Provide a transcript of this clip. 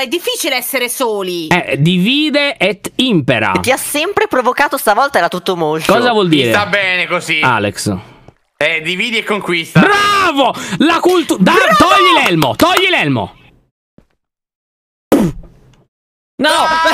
è difficile essere soli. Eh, divide et impera. Ti ha sempre provocato, stavolta era tutto molto. Cosa vuol dire? Mi sta bene così. Alex. Eh, dividi e conquista. Bravo! La cultura... Togli l'elmo, togli l'elmo. No! Ah!